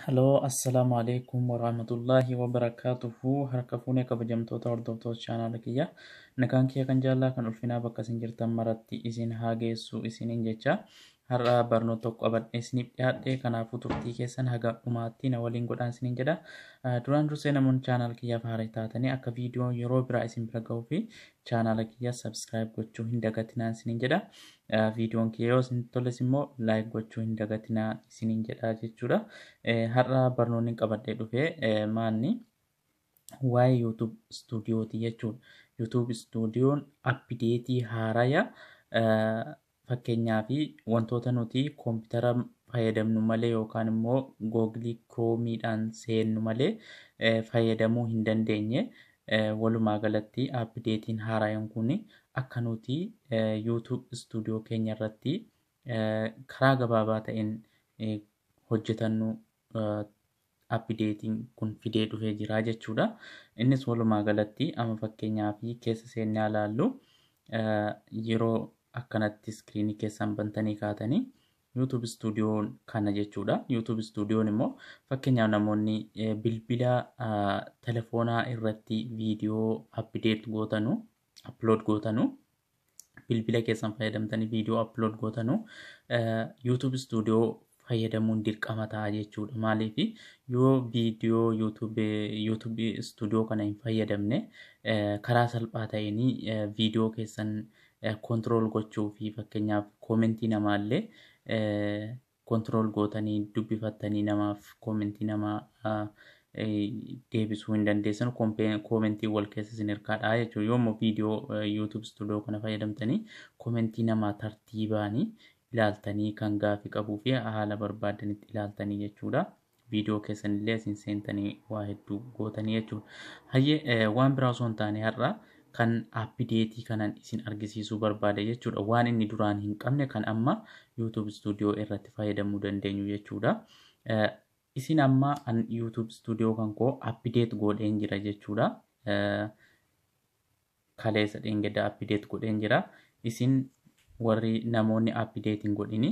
Halloo, assalamu alaikum warahmatullahi wabarakatuhu. Harka fuunee kabajamtoota hordoftoota chaanaala kiyya. Nagaan kiyya kan jaallaa kan ulfinaa bakka jirtan maratti isin haa geessu isiniin jecha. har'aa barnoota tokko qabadhee isiniif dhiyaadhe kanaafuu turtii keessan haga dhumaatti na waliin godhaan isiniin jedha duraan dursee namoonni chaanaala kiyyaaf haara taatanii akka viidiyoon yeroo biraa isin bira ga'uu fi chaanaala kiyyaa sabskiraayib gochuu hin dagatinaa isiniin jedha viidiyoon kiyya yoo isin toles immoo laayik gochuu hin dagatinaa isiniin jedha jechuudha har'aa barnoonni qabadhee dhufe maanni waa'ee yuutuub istuudiyootii jechuudha yuutuub istuudiyoon appideetii haaraya fakkeenyaafi wantoota nuti koompitara fayyadamnu malee yookaan immoo googilii kiroomiidhaan seennu malee eh, fayyadamuu hin dandeenye. Eh, walumaa galatti appideetiin haaraan kun akka nuti eh, yuutuub istuudiyoo keenya irratti karaa gabaabaa ta'een hojjetannu appideetiin kun fidee dhufee jira jechuudha. Innis walumaa galatti amma fakkeenyaa keessa seennee ilaallu yeroo akkanatti iskiriinii keessan bantanii kaatanii YouTube stuudiyoon kana jechuudha. YouTube stuudiyoon immoo fakkeenyaaf namoonni eh, bilbila ah, telefoonaa irratti viidiyoo appideet gootanu, upload gootanu, bilbila keessan fayyadamtanii viidiyoo upload gootanu eh, YouTube stuudiyoo fayyadamuun dirqama ta'a jechuudha. Maaliif yoo viidiyoo YouTube YouTube kana hin fayyadamne eh, karaa salphaa ta'een viidiyoo keessan koontirool gochuu fi fakkeenyaaf koomentii namaallee koontirool eh, gootanii dubbifattanii namaaf koomentii namaa eh, deebisuu hin dandeessan koomentii wal keessa isin hirkaadhaa jechuudha. Yommuu viidiyoo eh, yuutuub istuudiyoo kana fayyadamtanii koomentii namaa tartiibaanii ilaaltanii kan gaafi qabuu fi haala barbaadanitti ilaaltanii jechuudha. Viidiyoo keessanillee isin seentanii waa hedduu gootanii jechuudha. Hayyee waan biraa osoo hin taane har'a kan appideetii kanan isin argisiisuu barbaade jechuudha. Waan inni duraan hin qabne kan amma YouTube Studio irratti fayyadamuu dandeenyu jechuudha. Eh, isin amma YouTube Studio kan koo appideet godheen jira jechuudha. Eh, kaleessa dheengadda appideet godheen jira. Isin warri namoonni appideet hin godhini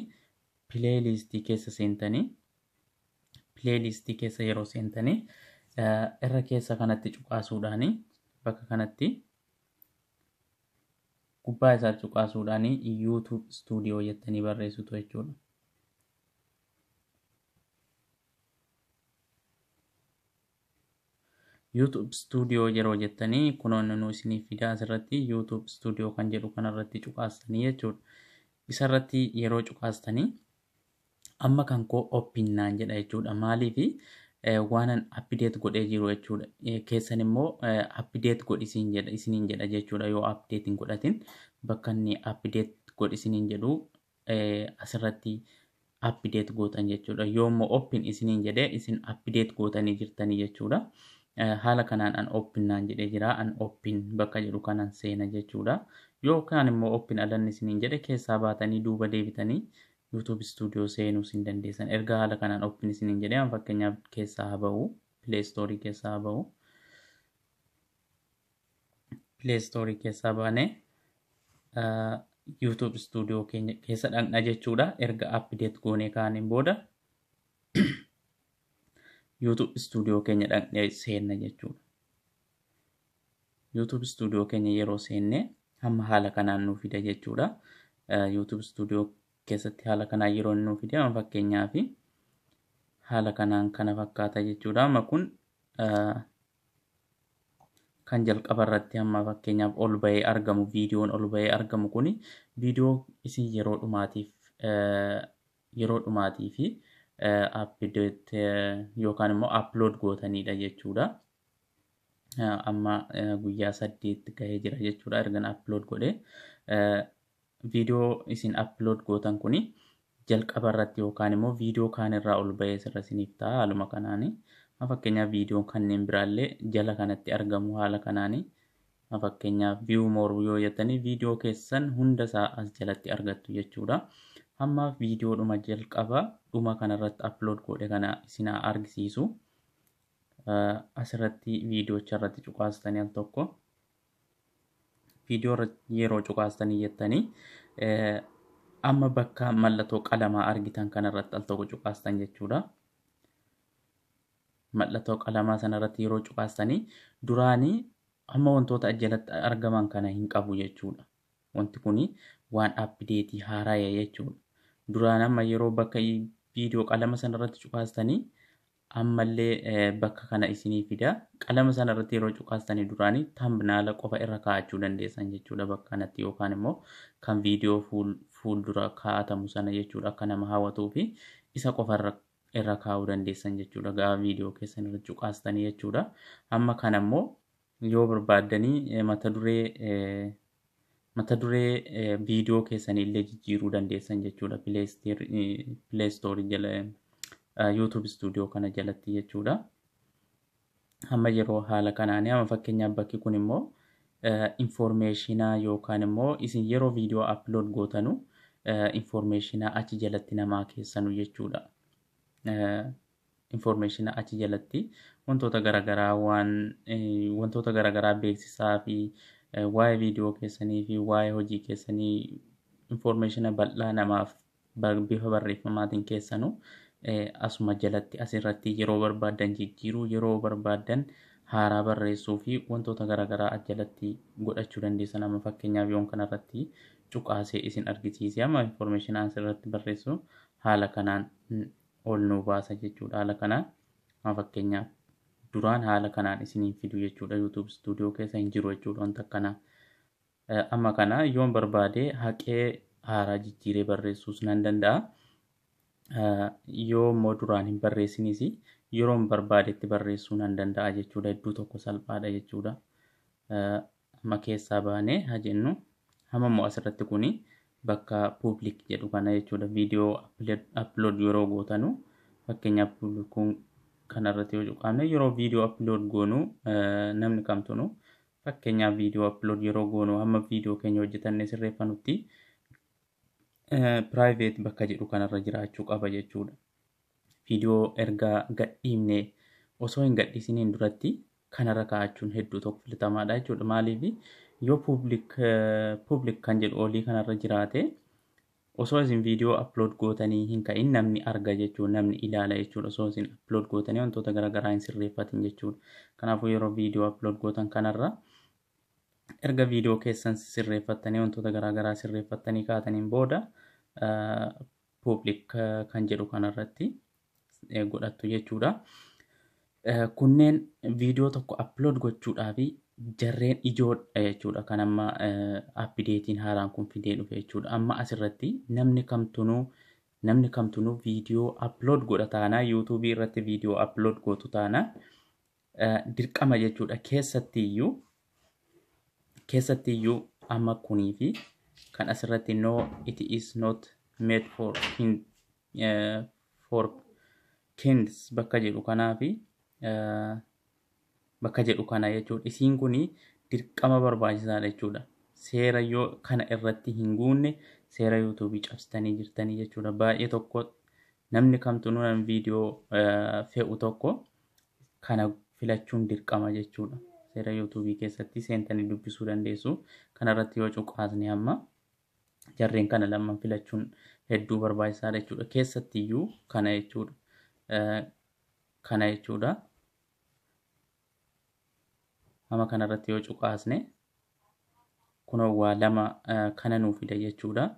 pileelistii keessa seentanii pileelistii keessa yeroo seentanii eh, irra keessa kanatti cuqaasuudhaani bakka kanatti gubbaa isaa cuqaasuudhaan yuutuub Studio' jettanii barreessitu jechuudha. yuutuub Studio' yeroo jettanii kunoonni nu isinii fidaa asirratti yuutuub Studio' kan jedhu kanarratti cuqaastanii jechuudha. Isarratti yeroo cuqaastanii amma kan koo opinnaan jedha jechuudha. Maaliifi Eh, waanan appideet godhee jiru jechuudha. Eh, keessan immoo eh, appideet godhisiin jedha isiniin jedha jechuudha yoo appideet hin godhatin bakka inni appideet godhisiniin jedhu asirratti appideet gootan jechuudha. Yoommoo oppiin isiniin jedhee isin appideet gootanii jirtanii jechuudha. Haala kanaan an oppinnaan jedhee jira an oppiin bakka jedhu kanan seena jechuudha. Yookaan immoo oppiin alanni isiniin jedhe keessaa baatanii duuba deebitanii YouTube Studio seenuu isin dandeessan. Erga haala kanaan open isiniin jedhee fakkeenyaaf keessaa haa ba'u. Play Store keessaa haa Play Store keessaa baane YouTube Studio keessa dhaqna jechuudha. Erga update goonee kaaniin booda YouTube Studio keenya dhaqnee seenna jechuudha. YouTube Studio keenya yeroo seenne hamma haala kanaan nu fida jechuudha. keessatti haala kanaan yeroo inni nuuf deema haala kanaan kana fakkaata jechuudha. Amma kun kan jalqaba irratti amma fakkeenyaaf ol ba'ee argamu viidiyoon ol bahee argamu kuni viidiyoo isin yeroo dhumaatiif yeroo dhumaatii yookaan immoo aplood gootanidha jechuudha. Amma guyyaa saddeetti gahee jira jechuudha ergan aplood godhee viidiyoo isin upload gootan kun jalqaba irratti yookaan immoo viidiyoo kaan irraa ol ba'ee sirra isiniif ta'a haaluma kanaani. haa Fakkeenyaaf viidiyoon kanneen biraallee jala kanatti argamu haala kanaani. Fakkeenyaaf view more yoo jettanii viidiyoo keessan hundasaa as jalatti argattu jechuudha. Hamma dhuma jalqaba dhuma kana irratti upload godhe kana isin argisiisu. Asirratti viidiyoocha irratti cuqaasitanii al tokko viidiyoo yeroo cuqaastanii jettanii amma bakka mallatoo qalamaa argitan irratti al tokko cuqaastan jechuudha. Mallatoo qalamaa sanarratti yeroo cuqaastanii duraanii amma wantoota ajalatti argaman kana hin qabu jechuudha. Wanti kun waan abdideetii haaraa jechuudha. Duraan amma yeroo bakka viidiyoo qalama sanarratti cuqaastanii ammallee eh, bakka kana isinii fida. Qalama sana irratti yeroo cuqaastanii duraanii tambinaala qofa irra kaa'achuu dandeessan jechuudha bakka kanatti yookaan immoo kan viidiyoo fuuldura kaa'atamu sana jechuudha akka nama hawwatuu isa qofa irra kaa'uu dandeessan jechuudha gaafa viidiyoo keessani irra cuqaastanii jechuudha. Amma kana immoo yoo barbaaddanii eh, mata duree eh, viidiyoo keessanii jijjiiruu dandeessan jechuudha jala. Eh, YouTube Studio kana jalatti jechuudha. Hamma yeroo haala kanaani amma fakkeenyaaf bakki kun immoo eh, informeeshinaa yookaan immoo isin yeroo viidiyoo upload gootanu eh, informeeshinaa achi jalatti namaa keessanu jechuudha. Informeeshinaa achi jalatti wantoota garaagaraa waan wantoota garaagaraa beeksisaa fi waa'ee viidiyoo keessanii fi waa'ee hojii keessanii informeeshina bal'aa namaaf bifa barreeffamaatiin keessanu Eh, asuma jalatti as irratti yeroo barbaadan jijjiiruu yeroo barbaadan haaraa barreessuu fi wantoota garaagaraa ajalatti godhachuu dandeessan amma fakkeenyaaf yoon kana irratti cuqaasee isin argisiise amma infoormeeshinaa irratti barreessu haala kanaan ol nu baasa jechuudha haala kanaan amma fakkeenyaaf duraan haala kanaan isiniin fidu jechuudha yuutuub istuudiyoo keessa hin jiru jechuudha wanta akkanaa eh, amma kana yoon barbaade haqee haaraa jijjiiree barreessuus nan danda'a. yoo immoo duraan hin barreessiniis yeroo barbaadetti barreessuun hin danda'a jechuudha. Iddoo tokko salphaadha jechuudha. Amma keessaa baanee haa jennu hamma immoo asirratti kun bakka puubilik jedhu kana jechuudha. Viidiyoo aplood yeroo gootanuu fakkeenyaaf puubilikuun irratti yoo cuqqaamne yeroo viidiyoo aplood goonuu namni kamtunuu fakkeenyaaf viidiyoo aplood yeroo goonuu hamma viidiyoo keenya hojjetanne sirreeffanutti Eh, piraayiveet bakka jedhu kanarra jiraachuu qaba jechuudha. Viidiyoo ergaa gadhiifne osoo hin gadhiisiniin duratti kanarra kaa'achuun hedduu tokko filatamaadha jechuudha. Maaliif yoo puubilik eh, kan jedhu olii kanarra jiraate osoo isin viidiyoo upload gootanii hin ka'in namni arga jechuudha namni ilaala jechuudha osoo isin upload gootanii wantoota garaagaraa hin sirreeffatin jechuudha. Kanaafuu yeroo viidiyoo upload gootan kanarra erga viidiyoo keessan sirreeffattanii wantoota garaagaraa sirreeffattanii kaataniin booda public kan jedhu kanarratti godhattu jechuudha. Kunneen viidiyoo tokko upload gochuudhaaf jarreen ijoodha jechuudha. Kan amma appideetiin haaraan kun fidee dhufe jechuudha. Amma asirratti namni kamtunuu namni kamtunuu viidiyoo upload godha taanaa yuutuubii irratti viidiyoo upload gootu taanaa dirqama jechuudha keessatti iyyuu keessatti iyyuu amma kunii fi kan asirratti no it is not made for, in, eh, bakka jedhu kanaa fi eh, bakka jedhu kana jechuudha. Isiin kun dirqama barbaachisaadha jechuudha. Seera yoo kana irratti hin guunne seera yuutuubii cabsitanii jirtanii jechuudha. Baay'ee tokko namni kamtu nunan viidiyoo eh, fe'u tokko kana filachuun dirqama jechuudha. seera keessatti seentanii dubbisuu dandeessu. Kanarratti yoo cuqaasne amma jarreen kana lamaan filachuun hedduu barbaachisaa jechuudha. Keessattiyyuu kana jechuudha. kanarratti yoo cuqaasne kun waa lama kana nuuf fida jechuudha.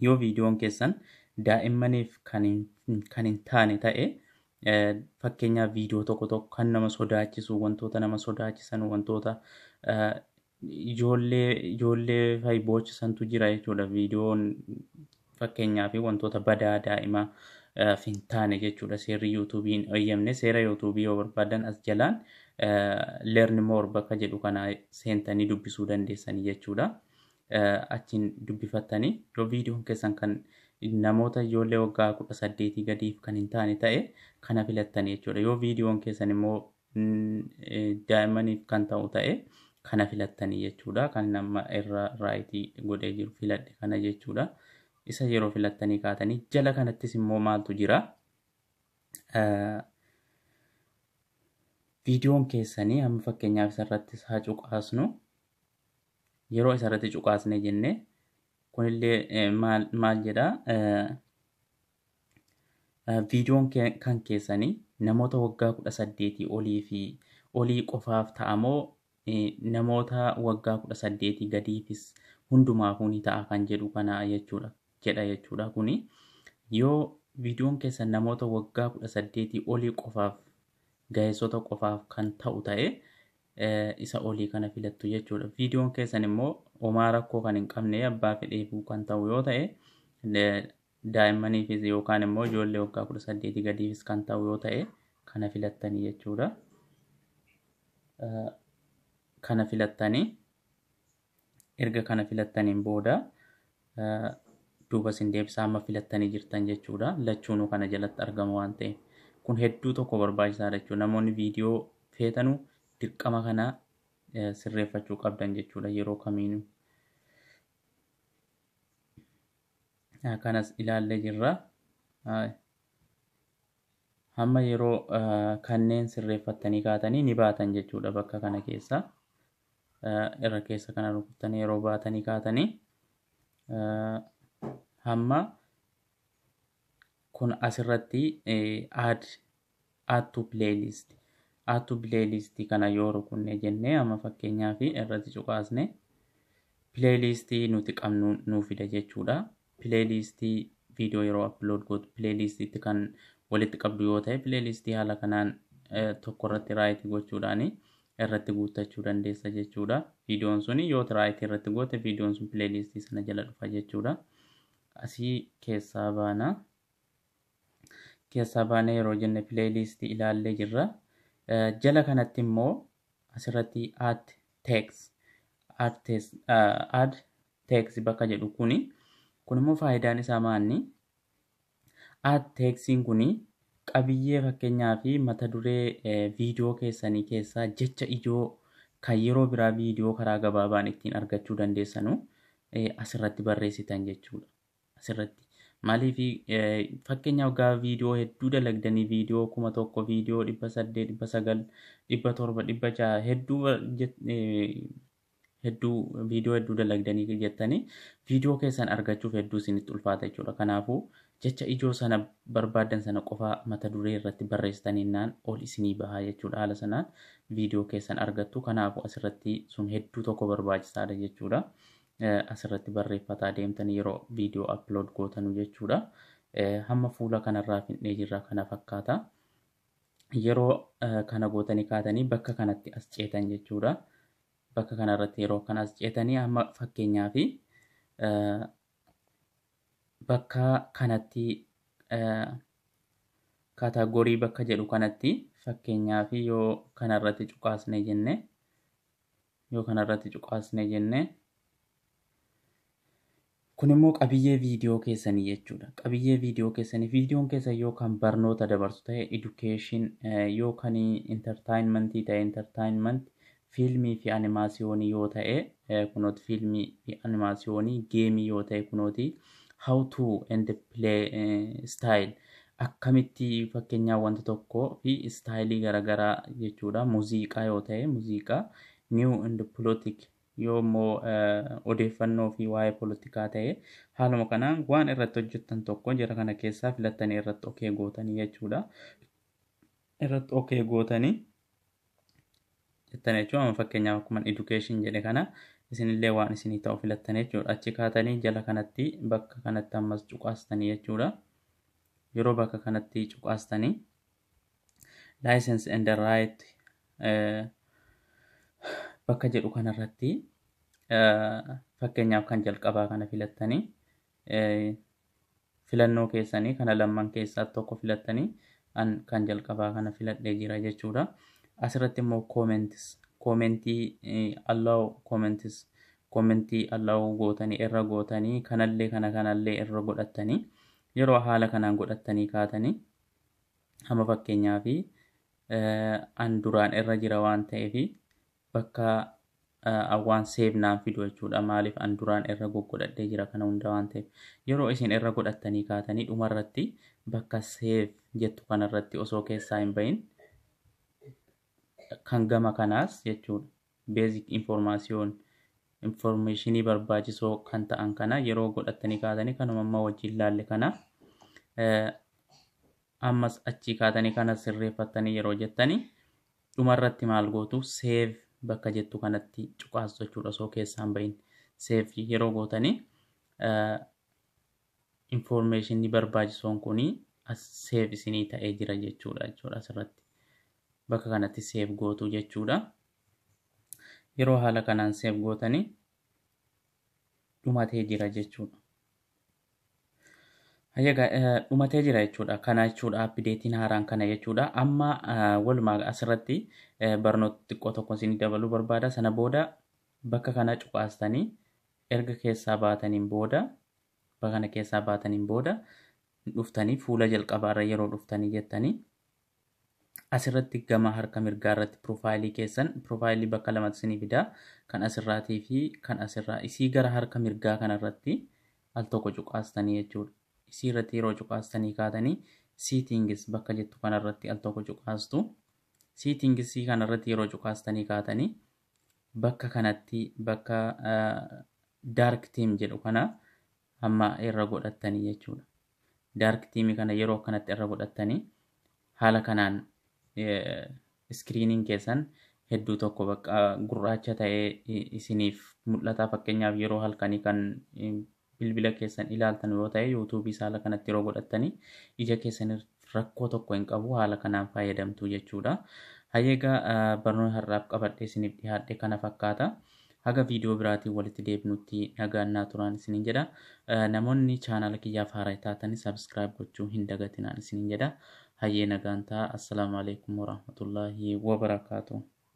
Yoo viidiyoon keessan daa'immaniif kan hin taane ta'e Eh, fakkeenyaaf viidiyoo tokko tokko kan nama sodaachisu wantoota nama sodaachisan eh, ijoollee ijoollee boochisantu jira jechuudha viidiyoon fakkeenyaaf wantoota badaa daa'imaa eh, fi hin taane jechuudha seerri yuutuubii eeyyamne seera yuutuubii yoo barbaadan as jalaan 'Learn moor bakka jedhu kana seentanii dubbisuu dandeessani jechuudha. Eh, achiin dubbifattanii yoo viidiyoon keessan kan namoota ijoollee waggaa kudha saddeetii gadiif kan hin taane ta'e kana filattanii jechuudha. Yoo viidiyoon keessan immoo mm, eh, kan ta'u ta'e kana filattanii Kan nama irra raayitii godhee jiru kana jechuudha. Isa yeroo filattanii kaatanii jala kanattis immoo maaltu jira? Eh, viidiyoon keessanii hamma fakkeenyaaf isarrattis haa cuqaasnu. yeroo isarratti cuqaasne jenne kunillee eh, maal jedhaa eh, eh, viidiyoon kan keessanii namoota waggaa kudha saddeetii olii fi olii qofaaf ta'amo namoota waggaa kudha saddeetii gadiifis hundumaafu ni ta'a kan jedhu kana jedha jechuudha kuni yoo viidiyoon keessan namoota waggaa kudha saddeetii olii qofaaf gahessota qofaaf kan ta'u ta'e Eh, isa olii kana filattu jechuudha. Viidiyoon keessan immoo homaa rakkoo kan hin qabne abbaa fedhee kan ta'u yoo ta'e eh, daa'immaniifis yookaan immoo ijoollee waggaa kudha saddeetii gadiifis kan ta'u yoo ta'e kana filattanii jechuudha. Eh, kana filattanii erga kana filattaniin booda duuba isin deebisaa amma filattanii jirtan jechuudha. Lachuunuu kana jalatti argamu waan ta'eef kun hedduu tokko barbaachisaadha jechuudha. Namoonni viidiyoo feetanu. dirqama kana e, sirreeffachuu qabdan jechuudha yeroo kamiinuu. Kanas ilaallee jirra. Hamma yeroo e, kanneen sirreeffattanii kaatanii ni baatan jechuudha bakka kana keessa. E, irra keessa kana rukuttanii yeroo baatanii kaatanii hamma kun asirratti add add to hattuu pileelistii kana yoo rukunne jennee amma fakkeenyaa fi irratti cuqaasne pileelistii nuti qabnu nuu fida jechuudha. Pileelistii viidiyoo yeroo aplood gootu pileelistiitti kan walitti qabdu yoo ta'e pileelistii haala kanaan e, tokko irratti raayit gochuudhaanii irratti guuttachuu dandeessa jechuudha. Viidiyoon sun yoo tiraayitii irratti goote viidiyoon sun pileelistii sana jala dhufa jechuudha. Asii keessaa baana. Keessaa baana yeroo jenne pileelistii ilaallee jirra. Jala kanatti immoo asirratti add text bakka jedhu kuni kun immoo faayidaan isaa maanni add texiin kun qabiyyee fakkeenyaa fi mata duree viidiyoo keessanii keessaa jecha ijoo kan yeroo biraa viidiyoo karaa gabaabaan ittiin argachuu dandeessanu asirratti barreessitan jechuudha. Maaliif eh, fakkeenyaaf gaafa viidiyoo hedduu dalagdanii viidiyoo kuma tokko viidiyoo dhibba saddeet dhibba sagal dhibba torba dhibba jaha hedduu eh, hedduu dalagdanii jettanii viidiyoo keessan argachuuf hedduu isinitti ulfaata jechuudha. Kanaafuu jecha ijoo sana barbaadan sana qofaa mata duree irratti barreessitaniinnaan ol isinii bahaa jechuudha. Haala sanaan viidiyoo keessan argattu. Kanaafuu asirratti sun hedduu tokko barbaachisaadha jechuudha. Eh, asirratti barreeffataa deemtan yeroo viidiyoo upload gootanu jechuudha. Eh, hamma fuula kanarraa finnee jirra kana fakkaata. Yeroo eh, kana gootanii kaatanii bakka kanatti as ceetan jechuudha. Bakka kanarratti yeroo kana as ceetanii hamma fakkeenyaa bakka kanatti kaataagorii bakka jedhu kanatti fakkeenyaa yoo kanarratti cuqaasne jenne jenne Kun immoo qabiyyee viidiyoo keessanii jechuudha. Qabiyyee viidiyoo keessanii viidiyoon keessa yookaan barnoota dabarsu ta'e education eh, yookaan intertainmentii ta'e intertainment fiilmii fi animaasiyoonii yoo ta'e eh, kunoot fiilmii fi animaasiyoonii geemii yoo ta'e kunooti how to and play eh, style akkamitti fakkeenyaa wanta tokkoo fi istaayilii garaagaraa jechuudha. muziiqaa yoo ta'e muziiqaa new and politic yoo yoommoo eh, odeeffannoo fi waa'ee poolitikaa ta'ee haaluma kanaan waan irratti hojjettan tokko jara kana keessaa filatanii irratti okee gootanii jechuudha. Irratti okee gootanii jechuudha. Fakkeenyaaf akkuma education jedhe kana isinillee waan isinii ta'u filattan jechuudha. Achi kaatanii jala kanatti bakka kanatti ammas cuqaastanii jechuudha. Yeroo bakka kanatti cuqaastanii laayisensi and right eh, bakka jedhu kanarratti fakkeenyaaf kan jalqabaa kana filattanii filannoo keessanii kana lamaan keessaa tokko filattanii kan jalqabaa kana filadhee jira jechuudha. Asirratti immoo koomentis koomentii allaa'u koomentis koomentii allaa'u gootanii irra gootanii kanallee kana kanallee irra godhattanii yeroo haala kanaan godhattanii kaatanii hamma fakkeenyaa fi duraan irra jira waan ta'eef bakka awwaan seef naan fidu jechuudha. Maaliif an duraan irra goggodhadhee jira kana hunda waan ta'eef. Yeroo isin irra godhatanii kaatanii dhumarratti bakka seef jettu irratti osoo keessaa hin bahin kan gama kanaas jechuudha. Beezik informaasiyoon informeeshinii barbaachisoo kan ta'an kana yeroo godhatanii kaatanii kanumammaa amma wajjin laalle kana ammas achii kaatanii kanas sirreeffattanii yeroo jettanii dhumarratti maal gootu seef bakka jettu kanatti cuqaas jechuudha soo keessaan bahin seefii yeroo gootanii infoormeeshinii barbaachisoon kunii as seef isinii ta'ee jira jechuudha jechuudha asirratti bakka kanatti seef gootu jechuudha. Yeroo haala kanaan seef gootanii dhumatee jira jechuudha. Dhumatee eh, jira jechuudha. Kana jechuudha appideetiin haaraan kana jechuudha. Amma eh, walumaa asirratti eh, barnoota xiqqoo tokko isin dabaluu barbaada. Sana booda bakka kana cuqaastanii erga keessaa baataniin booda bakka kana keessaa baataniin booda dhuftanii fuula jalqabaarra yeroo dhuftanii jettanii irratti gama harka mirgaa irratti piroofaayilii keessan piroofaayilii bakka lamatti isinii fidaa kan asirraatii fi kan asirraa isii gara harka mirgaa kanarratti al tokko cuqaastanii jechuudha. isii irratti yeroo cuqaastanii kaatanii siitingis bakka jettu irratti al tokko cuqaastu siitingisii irratti yeroo cuqaastanii kaatanii bakka kanatti bakka daark tiim jedhu kana amma irra godhattanii jechuudha. Daark tiim kana yeroo kanatti irra godhattanii haala kanaan iskiriiniin keessan hedduu tokko bakka gurraacha ta'ee isiniif mul'ata fakkeenyaaf yeroo halkanii kan bilbila keessan ilaaltan yoo ta'e yuutuubii haala kanatti yeroo godhattanii ija keessan rakkoo tokko hin qabu haala kanaan fayyadamtu jechuudha. hayyee Hayeegaa barnoota har'aaf qabadhee isiniif dhiyaadhe kana fakkaata. haga viidiyoo biraatiin walitti deebinutti dhagaannaa turan isiniin jedha. Namoonni chaanala kiyyaaf haaraa taatanii sabiskiraayib gochuu hin dagatinaan isinin jedha. Hayyee nagaan ta'a. Assalaamu alaikum warahmatullaahi barakaatu.